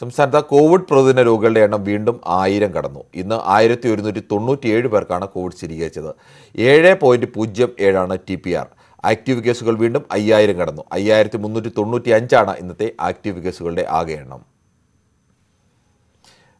സംസ്ഥാനത്ത് കോവിഡ് പ്രതിദിന രോഗികളുടെ എണ്ണം വീണ്ടും ആയിരം കടന്നു ഇന്ന് ആയിരത്തി ഒരുന്നൂറ്റി തൊണ്ണൂറ്റിയേഴ് പേർക്കാണ് കോവിഡ് സ്ഥിരീകരിച്ചത് ഏഴ് പോയിന്റ് പൂജ്യം ഏഴാണ് ടി പി ആർ ആക്റ്റീവ് കേസുകൾ വീണ്ടും അയ്യായിരം കടന്നു അയ്യായിരത്തി മുന്നൂറ്റി തൊണ്ണൂറ്റി അഞ്ചാണ് ഇന്നത്തെ ആക്റ്റീവ് കേസുകളുടെ ആകെ എണ്ണം